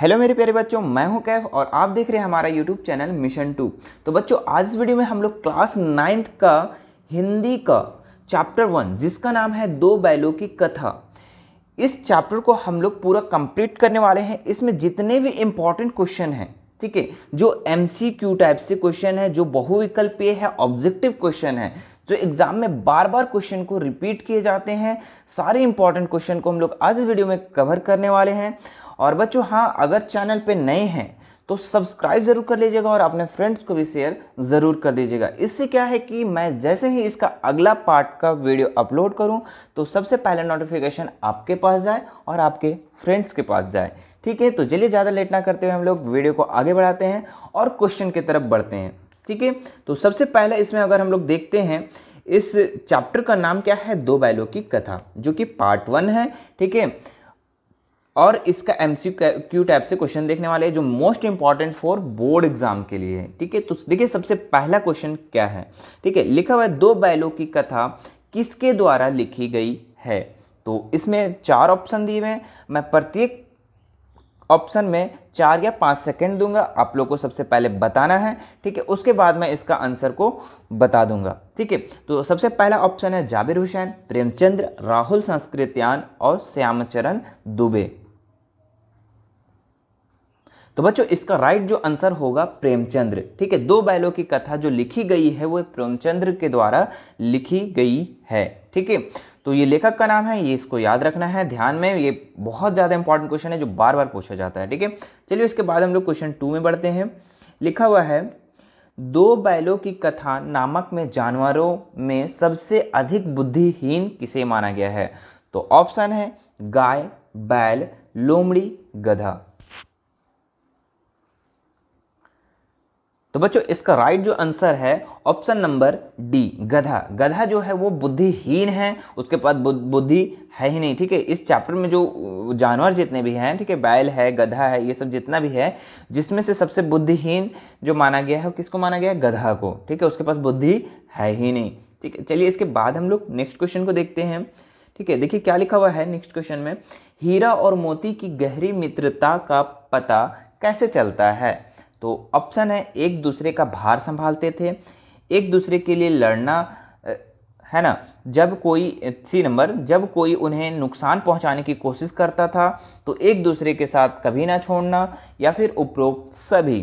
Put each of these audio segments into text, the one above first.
hello मेरे प्यारे बच्चों मैं हूं कैफ और आप देख रहे हैं हमारा यूट्यूब चैनल मिशन टू तो बच्चों आज इस वीडियो में हम लोग क्लास नाइन्थ का हिंदी का चैप्टर वन जिसका नाम है दो बैलों की कथा इस चैप्टर को हम लोग पूरा कंप्लीट करने वाले हैं इसमें जितने भी इम्पॉर्टेंट क्वेश्चन हैं ठीक है जो एम टाइप से क्वेश्चन है जो बहुविकल्पीय है ऑब्जेक्टिव क्वेश्चन है जो एग्ज़ाम में बार बार क्वेश्चन को रिपीट किए जाते हैं सारे इंपॉर्टेंट क्वेश्चन को हम लोग आज इस वीडियो में कवर करने वाले हैं और बच्चों हाँ अगर चैनल पे नए हैं तो सब्सक्राइब ज़रूर कर लीजिएगा और अपने फ्रेंड्स को भी शेयर ज़रूर कर दीजिएगा इससे क्या है कि मैं जैसे ही इसका अगला पार्ट का वीडियो अपलोड करूं तो सबसे पहले नोटिफिकेशन आपके पास जाए और आपके फ्रेंड्स के पास जाए ठीक है तो चलिए ज़्यादा लेट ना करते हुए हम लोग वीडियो को आगे बढ़ाते हैं और क्वेश्चन की तरफ बढ़ते हैं ठीक है तो सबसे पहले इसमें अगर हम लोग देखते हैं इस चैप्टर का नाम क्या है दो बैलों की कथा जो कि पार्ट वन है ठीक है और इसका एम सी क्यू टाइप से क्वेश्चन देखने वाले हैं जो most important for board exam के लिए है ठीक है तो देखिए सबसे पहला क्वेश्चन क्या है ठीक है लिखा हुआ है दो बैलों की कथा किसके द्वारा लिखी गई है तो इसमें चार ऑप्शन दिए हुए हैं मैं प्रत्येक ऑप्शन में चार या पाँच सेकंड दूंगा आप लोग को सबसे पहले बताना है ठीक है उसके बाद मैं इसका आंसर को बता दूंगा ठीक है तो सबसे पहला ऑप्शन है जाबिर हुसैन प्रेमचंद्र राहुल संस्कृत्यान और श्यामचरण दुबे तो बच्चों इसका राइट जो आंसर होगा प्रेमचंद्र ठीक है दो बैलों की कथा जो लिखी गई है वो प्रेमचंद्र के द्वारा लिखी गई है ठीक है तो ये लेखक का नाम है ये इसको याद रखना है ध्यान में ये बहुत ज़्यादा इंपॉर्टेंट क्वेश्चन है जो बार बार पूछा जाता है ठीक है चलिए इसके बाद हम लोग क्वेश्चन टू में बढ़ते हैं लिखा हुआ है दो बैलों की कथा नामक में जानवरों में सबसे अधिक बुद्धिहीन किसे माना गया है तो ऑप्शन है गाय बैल लोमड़ी गधा तो बच्चों इसका राइट जो आंसर है ऑप्शन नंबर डी गधा गधा जो है वो बुद्धिहीन है उसके पास बुद्धि है ही नहीं ठीक है इस चैप्टर में जो जानवर जितने भी हैं ठीक है बैल है गधा है ये सब जितना भी है जिसमें से सबसे बुद्धिहीन जो माना गया है किसको माना गया है गधा को ठीक है उसके पास बुद्धि है ही नहीं ठीक है चलिए इसके बाद हम लोग नेक्स्ट क्वेश्चन को देखते हैं ठीक है देखिए क्या लिखा हुआ है नेक्स्ट क्वेश्चन में हीरा और मोती की गहरी मित्रता का पता कैसे चलता है तो ऑप्शन है एक दूसरे का भार संभालते थे एक दूसरे के लिए लड़ना है ना जब कोई सी नंबर जब कोई उन्हें नुकसान पहुंचाने की कोशिश करता था तो एक दूसरे के साथ कभी ना छोड़ना या फिर उपरोक्त सभी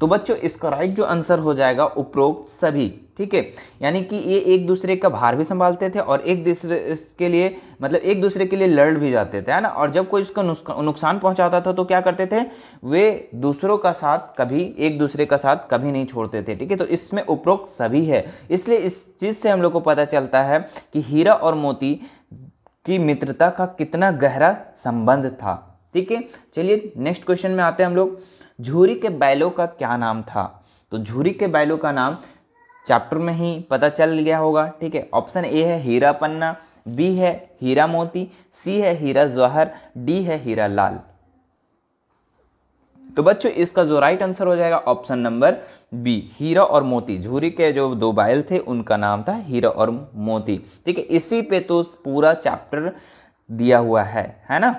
तो बच्चों इसका राइट जो आंसर हो जाएगा उपरोक्त सभी ठीक है यानी कि ये एक दूसरे का भार भी संभालते थे और एक दूसरे इसके लिए मतलब एक दूसरे के लिए लड़ भी जाते थे है ना और जब कोई इसका नुकसान पहुंचाता था तो क्या करते थे वे दूसरों का साथ कभी एक दूसरे का साथ कभी नहीं छोड़ते थे ठीक है तो इसमें उपरोक्त सभी है इसलिए इस चीज़ से हम लोग को पता चलता है कि हीरा और मोती की मित्रता का कितना गहरा संबंध था ठीक है चलिए नेक्स्ट क्वेश्चन में आते हैं हम लोग झूरी के बैलों का क्या नाम था तो झूरी के बैलों का नाम चैप्टर में ही पता चल गया होगा ठीक है ऑप्शन ए है हीरा पन्ना बी है हीरा मोती सी है हीरा जवाहर डी है हीरा लाल तो बच्चों इसका जो राइट आंसर हो जाएगा ऑप्शन नंबर बी हीरा और मोती झूरी के जो दो बायल थे उनका नाम था हीरा और मोती ठीक है इसी पे तो पूरा चैप्टर दिया हुआ है है ना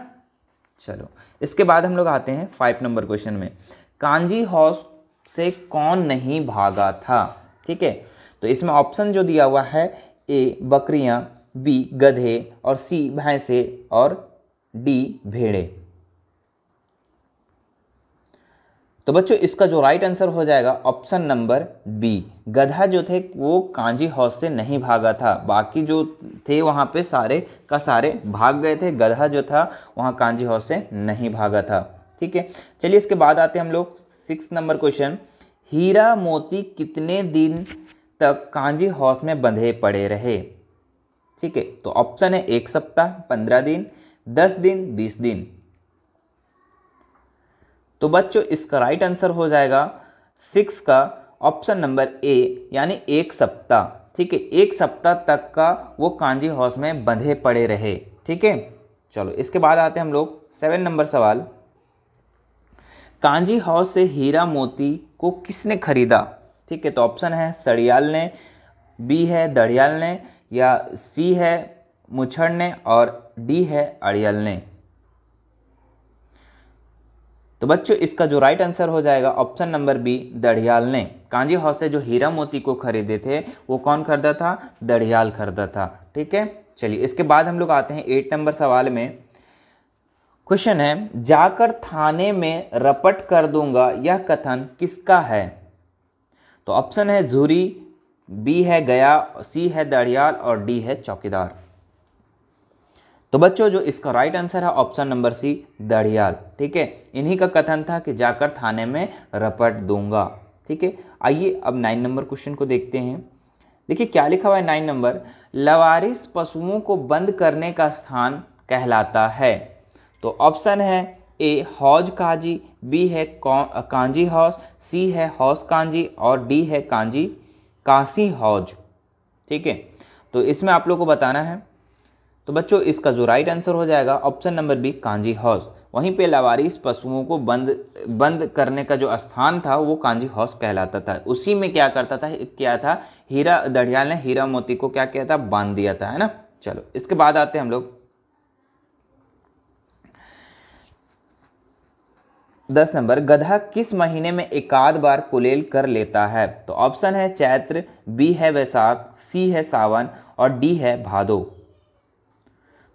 चलो इसके बाद हम लोग आते हैं फाइव नंबर क्वेश्चन में कांजी हाउस से कौन नहीं भागा था ठीक है तो इसमें ऑप्शन जो दिया हुआ है ए बकरियां बी गधे और सी भैंसे और डी भेड़े तो बच्चों इसका जो राइट आंसर हो जाएगा ऑप्शन नंबर बी गधा जो थे वो कांजी हाउस से नहीं भागा था बाकी जो थे वहाँ पे सारे का सारे भाग गए थे गधा जो था वहाँ कांजी हाउस से नहीं भागा था ठीक है चलिए इसके बाद आते हैं हम लोग सिक्स नंबर क्वेश्चन हीरा मोती कितने दिन तक कांजी हाउस में बंधे पड़े रहे ठीक है तो ऑप्शन है एक सप्ताह पंद्रह दिन दस दिन बीस दिन तो बच्चों इसका राइट आंसर हो जाएगा सिक्स का ऑप्शन नंबर ए यानी एक सप्ताह ठीक है एक सप्ताह तक का वो कांजी हाउस में बंधे पड़े रहे ठीक है चलो इसके बाद आते हैं हम लोग सेवन नंबर सवाल कांजी हाउस से हीरा मोती को किसने खरीदा ठीक है तो ऑप्शन है सड़ियाल ने बी है दड़ियाल ने या सी है मुछड़ ने और डी है अड़ियल ने तो बच्चों इसका जो राइट आंसर हो जाएगा ऑप्शन नंबर बी दढ़ियाल ने कांजी हाउस से जो हीरा मोती को खरीदे थे वो कौन खरीदा था दढ़ियाल खरीदा था ठीक है चलिए इसके बाद हम लोग आते हैं एट नंबर सवाल में क्वेश्चन है जाकर थाने में रपट कर दूंगा यह कथन किसका है तो ऑप्शन है झूरी बी है गया सी है दड़ियाल और डी है चौकीदार तो बच्चों जो इसका राइट आंसर है ऑप्शन नंबर सी दड़ियाल ठीक है इन्हीं का कथन था कि जाकर थाने में रपट दूंगा ठीक है आइए अब नाइन नंबर क्वेश्चन को देखते हैं देखिए क्या लिखा हुआ है नाइन नंबर लवारिस पशुओं को बंद करने का स्थान कहलाता है तो ऑप्शन है ए हौज काजी बी है कांजी हौज सी है हौज कांजी और डी है कांजी काशी हौज ठीक है तो इसमें आप लोग को बताना है तो बच्चों इसका जो राइट आंसर हो जाएगा option number B Kanji house वहीं पे लावारिस पशुओं को बंद बंद करने का जो स्थान था वो कांजी हाउस कहलाता था उसी में क्या करता था क्या था हीरा दढ़ियाल ने हीरा मोती को क्या किया था बांध दिया था है ना चलो इसके बाद आते हैं हम लोग दस नंबर गधा किस महीने में एकाध बार कुलेल कर लेता है तो ऑप्शन है चैत्र बी है वैसाख सी है सावन और डी है भादो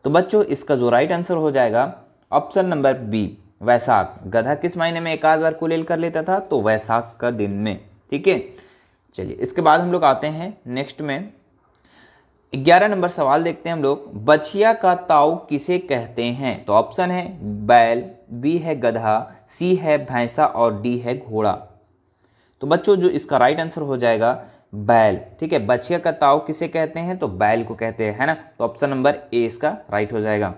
तो बच्चों इसका जो राइट आंसर हो जाएगा ऑप्शन नंबर बी वैसाख गधा किस महीने में एक आध बार कुलेल कर लेता था तो वैसाख का दिन में ठीक है चलिए इसके बाद हम लोग आते हैं नेक्स्ट में ग्यारह नंबर सवाल देखते हैं हम लोग बछिया का ताऊ किसे कहते हैं तो ऑप्शन है बैल बी है गधा सी है भैंसा और डी है घोड़ा तो बच्चों जो इसका राइट आंसर हो जाएगा बैल ठीक है बछिया का ताव किसे कहते हैं तो बैल को कहते हैं है ना तो ऑप्शन नंबर ए इसका राइट हो जाएगा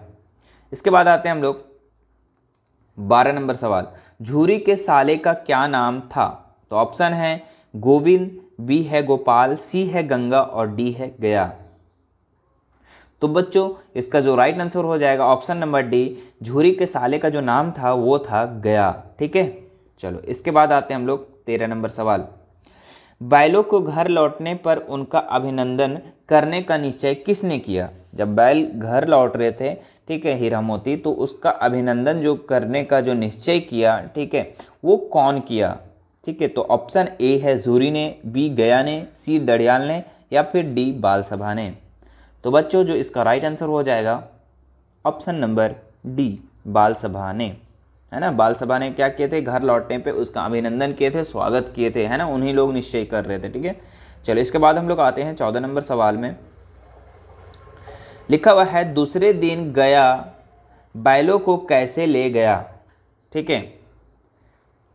इसके बाद आते हैं हम लोग बारह नंबर सवाल झूरी के साले का क्या नाम था तो ऑप्शन है गोविंद बी है गोपाल सी है गंगा और डी है गया तो बच्चों इसका जो राइट आंसर हो जाएगा ऑप्शन नंबर डी झूरी के साले का जो नाम था वो था गया ठीक है चलो इसके बाद आते हैं हम लोग तेरह नंबर सवाल बैलों को घर लौटने पर उनका अभिनंदन करने का निश्चय किसने किया जब बैल घर लौट रहे थे ठीक है हीरा मोती तो उसका अभिनंदन जो करने का जो निश्चय किया ठीक है वो कौन किया ठीक है तो ऑप्शन ए है जूरी ने बी गया ने सी दड़ियाल ने या फिर डी बाल सभा ने तो बच्चों जो इसका राइट आंसर हो जाएगा ऑप्शन नंबर डी बाल सभा ने है ना बाल सभा ने क्या किए थे घर लौटने पे उसका अभिनंदन किए थे स्वागत किए थे है ना उन्हीं लोग निश्चय कर रहे थे ठीक है चलो इसके बाद हम लोग आते हैं चौदह नंबर सवाल में लिखा हुआ है दूसरे दिन गया बैलों को कैसे ले गया ठीक है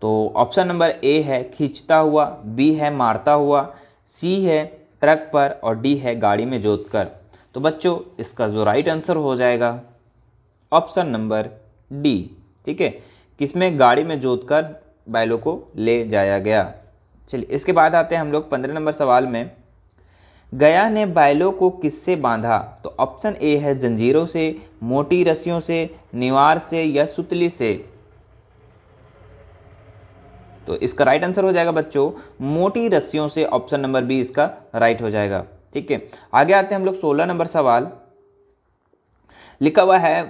तो ऑप्शन नंबर ए है खींचता हुआ बी है मारता हुआ सी है ट्रक पर और डी है गाड़ी में जोत कर तो बच्चों इसका जो राइट आंसर हो जाएगा ऑप्शन नंबर डी ठीक है किसमें गाड़ी में जोत कर बैलों को ले जाया गया चलिए इसके बाद आते हैं हम लोग पंद्रह नंबर सवाल में गया ने बैलों को किससे बांधा तो ऑप्शन ए है जंजीरों से मोटी रस्सियों से निवार से या सुतली से तो इसका राइट आंसर हो जाएगा बच्चों मोटी रस्सियों से ऑप्शन नंबर बी इसका राइट हो जाएगा ठीक है आगे आते हैं हम लोग सोलह नंबर सवाल लिखा हुआ है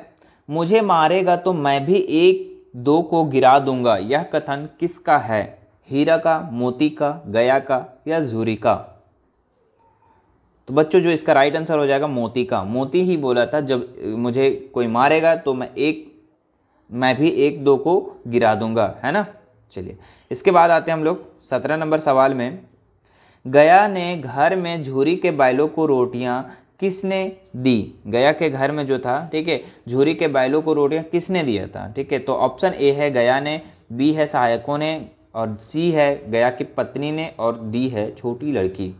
मुझे मारेगा तो मैं भी एक दो को गिरा दूंगा यह कथन किसका है हीरा का मोती का गया का या जूरी का तो बच्चों जो इसका राइट आंसर हो जाएगा मोती का मोती ही बोला था जब मुझे कोई मारेगा तो मैं एक मैं भी एक दो को गिरा दूंगा है ना चलिए इसके बाद आते हैं हम लोग सत्रह नंबर सवाल में गया ने घर में झूरी के बैलों को रोटियां किसने दी गया के घर में जो था ठीक है झूरी के बैलों को रोटियां किसने दिया था ठीक है तो ऑप्शन ए है गया ने बी है सहायकों ने और सी है गया की पत्नी ने और डी है छोटी लड़की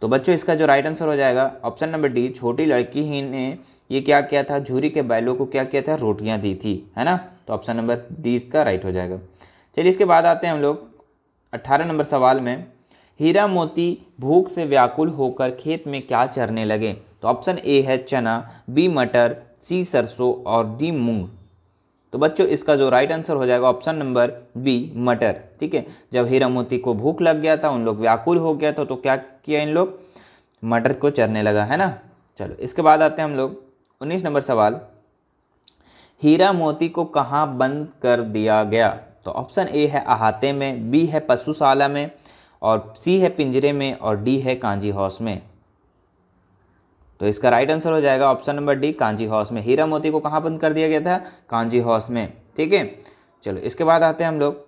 तो बच्चों इसका जो राइट आंसर हो जाएगा ऑप्शन नंबर डी छोटी लड़की ही ने ये क्या किया था झूरी के बैलों को क्या किया था रोटियां दी थी है ना तो ऑप्शन नंबर डी इसका राइट हो जाएगा चलिए इसके बाद आते हैं हम लोग अट्ठारह नंबर सवाल में हीरा मोती भूख से व्याकुल होकर खेत में क्या चरने लगे तो ऑप्शन ए है चना बी मटर सी सरसों और डी मूंग तो बच्चों इसका जो राइट आंसर हो जाएगा ऑप्शन नंबर बी मटर ठीक है जब हीरा मोती को भूख लग गया था उन लोग व्याकुल हो गया था तो क्या किया इन लोग मटर को चरने लगा है ना चलो इसके बाद आते हैं हम लोग उन्नीस नंबर सवाल हीरा मोती को कहाँ बंद कर दिया गया तो ऑप्शन ए है अहाते में बी है पशुशाला में और सी है पिंजरे में और डी है कांजी हाउस में तो इसका राइट आंसर हो जाएगा option number D Kanji house में हीरा मोती को कहाँ बंद कर दिया गया था कांजी हाउस में ठीक है चलो इसके बाद आते हैं हम लोग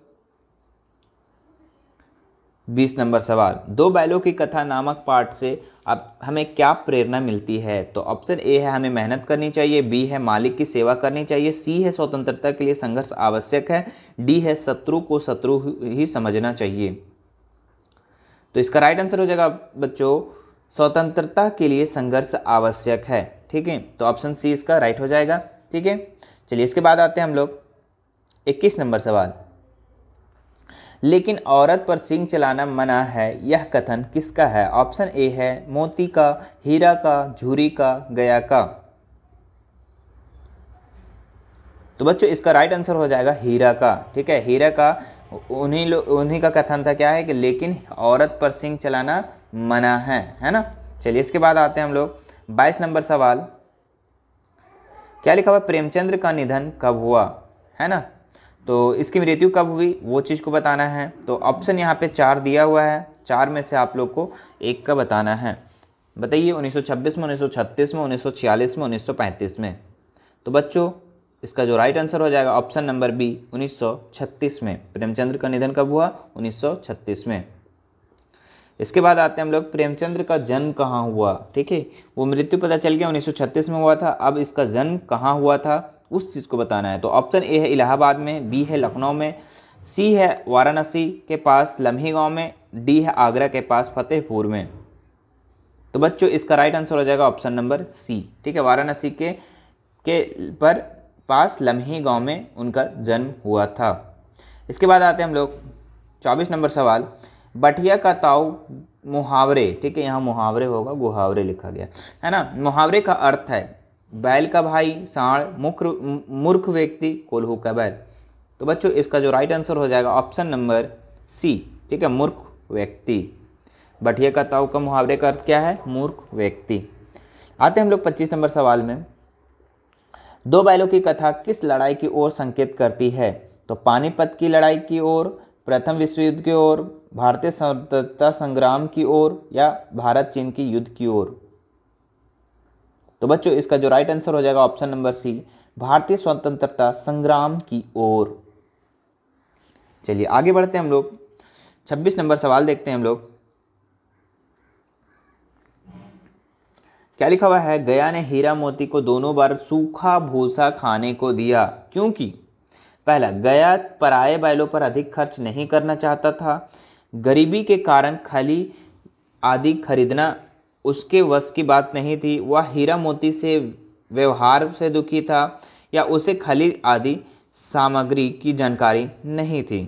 बीस नंबर सवाल दो बैलों की कथा नामक पाठ से अब हमें क्या प्रेरणा मिलती है तो ऑप्शन ए है हमें मेहनत करनी चाहिए बी है मालिक की सेवा करनी चाहिए सी है स्वतंत्रता के लिए संघर्ष आवश्यक है डी है शत्रु को शत्रु ही समझना चाहिए तो इसका राइट आंसर हो जाएगा बच्चों स्वतंत्रता के लिए संघर्ष आवश्यक है ठीक है तो ऑप्शन सी इसका राइट हो जाएगा ठीक है चलिए इसके बाद आते हैं हम लोग इक्कीस नंबर सवाल लेकिन औरत पर सिंह चलाना मना है यह कथन किसका है ऑप्शन ए है मोती का हीरा का झूरी का गया का तो बच्चों इसका राइट आंसर हो जाएगा हीरा का ठीक है हीरा का उन्हीं लोग उन्हीं का कथन था क्या है कि लेकिन औरत पर सिंह चलाना मना है है ना चलिए इसके बाद आते हैं हम लोग बाईस नंबर सवाल क्या लिखा हुआ प्रेमचंद्र का निधन कब हुआ है ना तो इसकी मृत्यु कब हुई वो चीज़ को बताना है तो ऑप्शन यहाँ पे चार दिया हुआ है चार में से आप लोग को एक का बताना है बताइए 1926 में 1936 में 1946 में 1935 में तो बच्चों इसका जो राइट आंसर हो जाएगा ऑप्शन नंबर बी 1936 में प्रेमचंद्र का निधन कब हुआ 1936 में इसके बाद आते हैं हम लोग प्रेमचंद्र का जन्म कहाँ हुआ ठीक है वो मृत्यु पता चल गया 1936 में हुआ था अब इसका जन्म कहाँ हुआ था उस चीज़ को बताना है तो ऑप्शन ए है इलाहाबाद में बी है लखनऊ में सी है वाराणसी के पास लम्ही गाँव में डी है आगरा के पास फतेहपुर में तो बच्चों इसका राइट आंसर हो जाएगा ऑप्शन नंबर सी ठीक है वाराणसी के के पर पास लम्ही गांव में उनका जन्म हुआ था इसके बाद आते हैं हम लोग चौबीस नंबर सवाल बठिया का ताऊ मुहावरे ठीक है यहाँ मुहावरे होगा गुहावरे लिखा गया है ना मुहावरे का अर्थ है बैल का भाई साढ़ मुख्र मूर्ख व्यक्ति कोल्हू का बैल तो बच्चों इसका जो राइट आंसर हो जाएगा ऑप्शन नंबर सी ठीक है मूर्ख व्यक्ति बठिया का ताऊ का मुहावरे का अर्थ क्या है मूर्ख व्यक्ति आते हैं हम लोग पच्चीस नंबर सवाल में दो बैलों की कथा किस लड़ाई की ओर संकेत करती है तो पानीपत की लड़ाई की ओर प्रथम विश्व युद्ध की ओर भारतीय स्वतंत्रता संग्राम की ओर या भारत चीन की युद्ध की ओर तो बच्चों इसका जो राइट आंसर हो जाएगा ऑप्शन नंबर सी भारतीय स्वतंत्रता संग्राम की ओर चलिए आगे बढ़ते हैं हम लोग 26 नंबर सवाल देखते हैं हम लोग क्या लिखा हुआ है गया ने हीरा मोती को दोनों बार सूखा भूसा खाने को दिया क्योंकि पहला गया पराए बैलों पर अधिक खर्च नहीं करना चाहता था गरीबी के कारण खली आदि खरीदना उसके वश की बात नहीं थी वह हीरा मोती से व्यवहार से दुखी था या उसे खली आदि सामग्री की जानकारी नहीं थी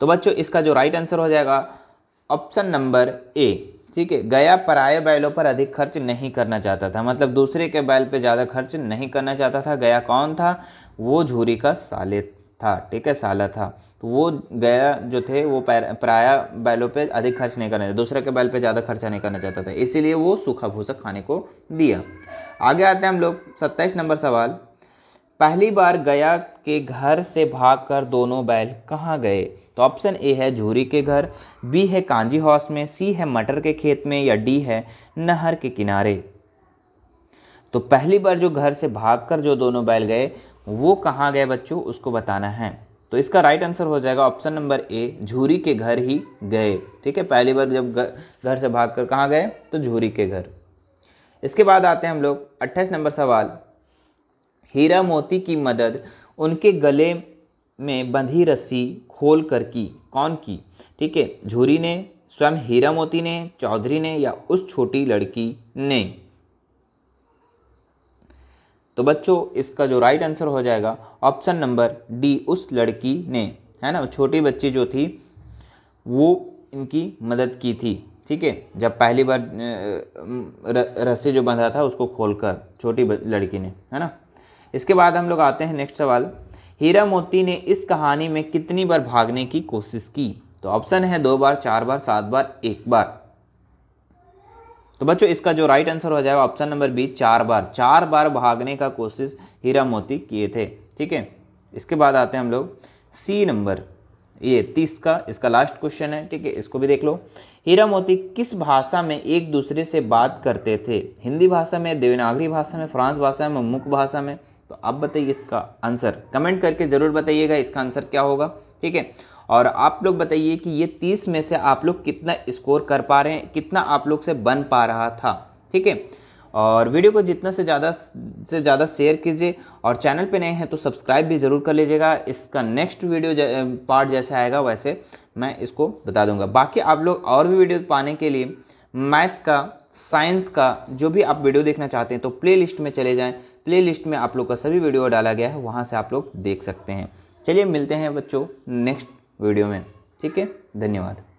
तो बच्चों इसका जो राइट आंसर हो जाएगा ऑप्शन नंबर ए ठीक है गया पराये बैलों पर अधिक खर्च नहीं करना चाहता था मतलब दूसरे के बैल पे ज़्यादा खर्च नहीं करना चाहता था गया कौन था वो झूरी का साले था ठीक है साला था तो वो गया जो थे वो पराया बैलों पे अधिक खर्च नहीं करना चाहता दूसरे के बैल पे ज़्यादा खर्चा नहीं करना चाहता था इसीलिए वो सूखा भूसा खाने को दिया आगे आते हैं हम लोग सत्ताईस नंबर सवाल पहली बार गया के घर से भाग दोनों बैल कहाँ गए तो ऑप्शन ए है झूरी के घर बी है कांजी हाउस में सी है मटर के खेत में या डी है नहर के किनारे तो पहली बार जो घर से भागकर जो दोनों बैल गए वो कहाँ गए बच्चों उसको बताना है तो इसका राइट आंसर हो जाएगा ऑप्शन नंबर ए झूरी के घर ही गए ठीक है पहली बार जब घर से भाग कर कहाँ गए तो झूरी के घर इसके बाद आते हैं हम लोग अट्ठाईस नंबर सवाल हीरा मोती की मदद उनके गले में बंधी रस्सी खोल कर की कौन की ठीक है झूरी ने स्वयं हीरा मोती ने चौधरी ने या उस छोटी लड़की ने तो बच्चों इसका जो राइट आंसर हो जाएगा ऑप्शन नंबर डी उस लड़की ने है ना छोटी बच्ची जो थी वो इनकी मदद की थी ठीक है जब पहली बार रस्सी जो बंधा था उसको खोलकर छोटी लड़की ने है ना इसके बाद हम लोग आते हैं नेक्स्ट सवाल हीरा मोती ने इस कहानी में कितनी बार भागने की कोशिश की तो ऑप्शन है दो बार चार बार सात बार एक बार तो बच्चों इसका जो राइट आंसर हो जाएगा ऑप्शन नंबर बी चार बार चार बार भागने का कोशिश हीरा मोती किए थे ठीक है इसके बाद आते हैं हम लोग सी नंबर ये तीस का इसका लास्ट क्वेश्चन है ठीक है इसको भी देख लो हीरा मोती किस भाषा में एक दूसरे से बात करते थे हिंदी भाषा में देवनागरी भाषा में फ्रांस भाषा में मुख भाषा में तो आप बताइए इसका आंसर कमेंट करके ज़रूर बताइएगा इसका आंसर क्या होगा ठीक है और आप लोग बताइए कि ये तीस में से आप लोग कितना स्कोर कर पा रहे हैं कितना आप लोग से बन पा रहा था ठीक है और वीडियो को जितना से ज़्यादा से ज़्यादा शेयर कीजिए और चैनल पे नए हैं तो सब्सक्राइब भी ज़रूर कर लीजिएगा इसका नेक्स्ट वीडियो पार्ट जैसे आएगा वैसे मैं इसको बता दूंगा बाकी आप लोग और भी वीडियो पाने के लिए मैथ का साइंस का जो भी आप वीडियो देखना चाहते हैं तो प्ले लिस्ट में चले जाएँ प्ले में आप लोग का सभी वीडियो डाला गया है वहाँ से आप लोग देख सकते हैं चलिए मिलते हैं बच्चों नेक्स्ट वीडियो में ठीक है धन्यवाद